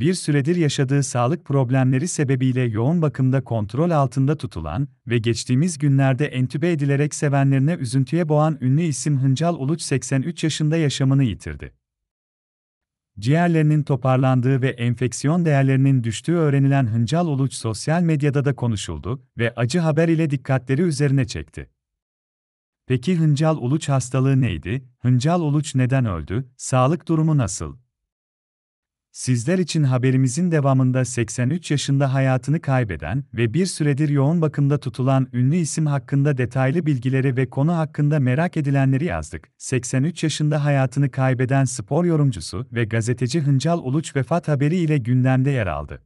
bir süredir yaşadığı sağlık problemleri sebebiyle yoğun bakımda kontrol altında tutulan ve geçtiğimiz günlerde entübe edilerek sevenlerine üzüntüye boğan ünlü isim Hıncal Uluç 83 yaşında yaşamını yitirdi. Ciğerlerinin toparlandığı ve enfeksiyon değerlerinin düştüğü öğrenilen Hıncal Uluç sosyal medyada da konuşuldu ve acı haber ile dikkatleri üzerine çekti. Peki Hıncal Uluç hastalığı neydi? Hıncal Uluç neden öldü? Sağlık durumu nasıl? Sizler için haberimizin devamında 83 yaşında hayatını kaybeden ve bir süredir yoğun bakımda tutulan ünlü isim hakkında detaylı bilgileri ve konu hakkında merak edilenleri yazdık. 83 yaşında hayatını kaybeden spor yorumcusu ve gazeteci Hıncal Uluç vefat haberi ile gündemde yer aldı.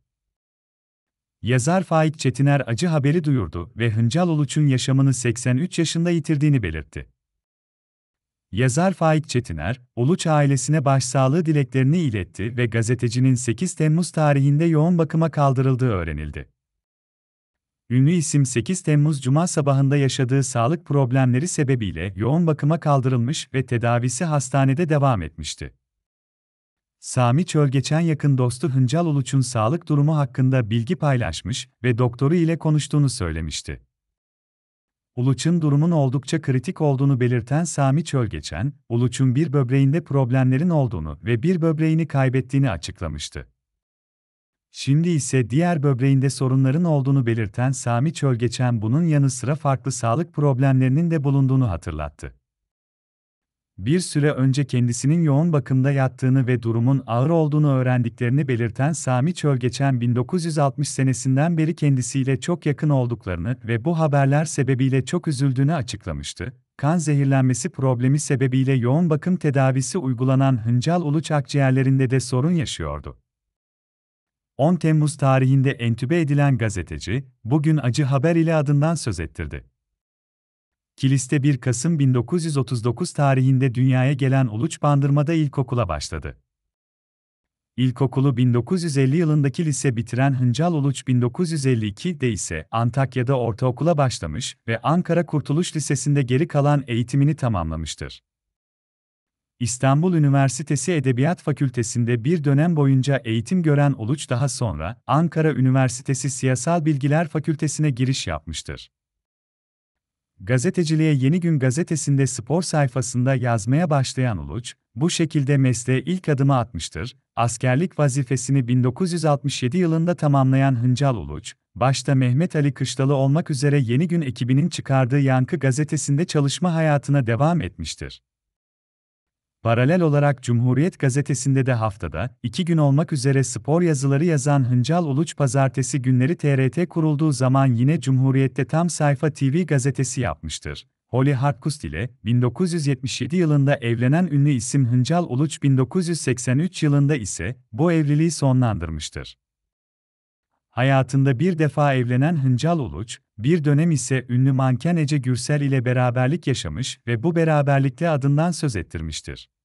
Yazar Faik Çetiner acı haberi duyurdu ve Hıncal Uluç'un yaşamını 83 yaşında yitirdiğini belirtti. Yazar Faik Çetiner, Uluç ailesine başsağlığı dileklerini iletti ve gazetecinin 8 Temmuz tarihinde yoğun bakıma kaldırıldığı öğrenildi. Ünlü isim 8 Temmuz Cuma sabahında yaşadığı sağlık problemleri sebebiyle yoğun bakıma kaldırılmış ve tedavisi hastanede devam etmişti. Sami Çölgeçen yakın dostu Hıncal Uluç'un sağlık durumu hakkında bilgi paylaşmış ve doktoru ile konuştuğunu söylemişti. Uluç'un durumun oldukça kritik olduğunu belirten Sami Çölgeçen, Uluç'un bir böbreğinde problemlerin olduğunu ve bir böbreğini kaybettiğini açıklamıştı. Şimdi ise diğer böbreğinde sorunların olduğunu belirten Sami Çölgeçen bunun yanı sıra farklı sağlık problemlerinin de bulunduğunu hatırlattı bir süre önce kendisinin yoğun bakımda yattığını ve durumun ağır olduğunu öğrendiklerini belirten Sami geçen 1960 senesinden beri kendisiyle çok yakın olduklarını ve bu haberler sebebiyle çok üzüldüğünü açıklamıştı. Kan zehirlenmesi problemi sebebiyle yoğun bakım tedavisi uygulanan Hıncal Uluç akciğerlerinde de sorun yaşıyordu. 10 Temmuz tarihinde entübe edilen gazeteci, bugün acı haber ile adından söz ettirdi. Kilis'te 1 Kasım 1939 tarihinde dünyaya gelen Uluç Bandırma'da ilkokula başladı. İlkokulu 1950 yılındaki lise bitiren Hıncal Uluç 1952'de ise Antakya'da ortaokula başlamış ve Ankara Kurtuluş Lisesi'nde geri kalan eğitimini tamamlamıştır. İstanbul Üniversitesi Edebiyat Fakültesi'nde bir dönem boyunca eğitim gören Uluç daha sonra Ankara Üniversitesi Siyasal Bilgiler Fakültesi'ne giriş yapmıştır. Gazeteciliğe Yeni Gün gazetesinde spor sayfasında yazmaya başlayan Uluç, bu şekilde mesleğe ilk adımı atmıştır. Askerlik vazifesini 1967 yılında tamamlayan Hıncal Uluç, başta Mehmet Ali Kışlalı olmak üzere Yeni Gün ekibinin çıkardığı Yankı gazetesinde çalışma hayatına devam etmiştir. Paralel olarak Cumhuriyet Gazetesi'nde de haftada, iki gün olmak üzere spor yazıları yazan Hıncal Uluç pazartesi günleri TRT kurulduğu zaman yine Cumhuriyet'te tam sayfa TV gazetesi yapmıştır. Holly Hartkust ile 1977 yılında evlenen ünlü isim Hıncal Uluç 1983 yılında ise bu evliliği sonlandırmıştır. Hayatında bir defa evlenen Hıncal Uluç, bir dönem ise ünlü manken Ece Gürsel ile beraberlik yaşamış ve bu beraberlikte adından söz ettirmiştir.